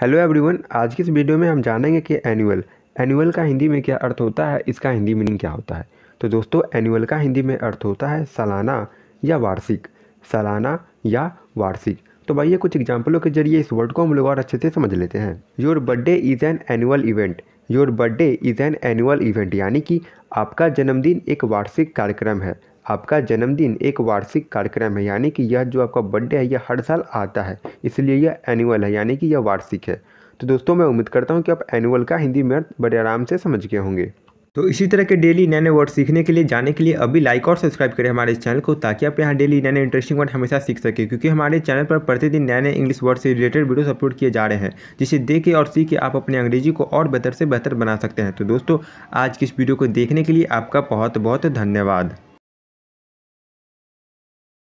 hello everyone आज की इस वीडियो में हम जानेंगे कि एनुअल एनुअल का हिंदी में क्या अर्थ होता है इसका हिंदी मीनिंग क्या होता है तो दोस्तों एनुअल का हिंदी में अर्थ होता है सालाना या वार्षिक सालाना या वार्षिक तो ये कुछ एग्जाम्पलों के जरिए इस वर्ड को हम लोग और अच्छे से समझ लेते हैं your birthday is an annual event your birthday is an annual event यानी कि आपका जन्मदिन एक वार्षिक कार्यक्रम है आपका जन्मदिन एक वार्षिक कार्यक्रम है यानी कि यह जो आपका बर्थडे है यह हर साल आता है इसलिए यह एनुअल है यानी कि यह वार्षिक है तो दोस्तों मैं उम्मीद करता हूँ कि आप एनुअल का हिंदी में बड़े आराम से समझ गए होंगे तो इसी तरह के डेली नए नए वर्ड सीखने के लिए जाने के लिए अभी लाइक और सब्सक्राइब करें हमारे इस चैनल को ताकि आप यहाँ डेली नए नए इंटरेस्टिंग वर्ड हमेशा सीख सकें क्योंकि हमारे चैनल पर प्रतिदिन नए नए इंग्लिश वर्ड से रिलेटेड वीडियोस अपलोड किए जा रहे हैं जिसे देखे और सीख के आप अपने अंग्रेजी को और बेहतर से बेहतर बना सकते हैं तो दोस्तों आज की इस वीडियो को देखने के लिए आपका बहुत बहुत धन्यवाद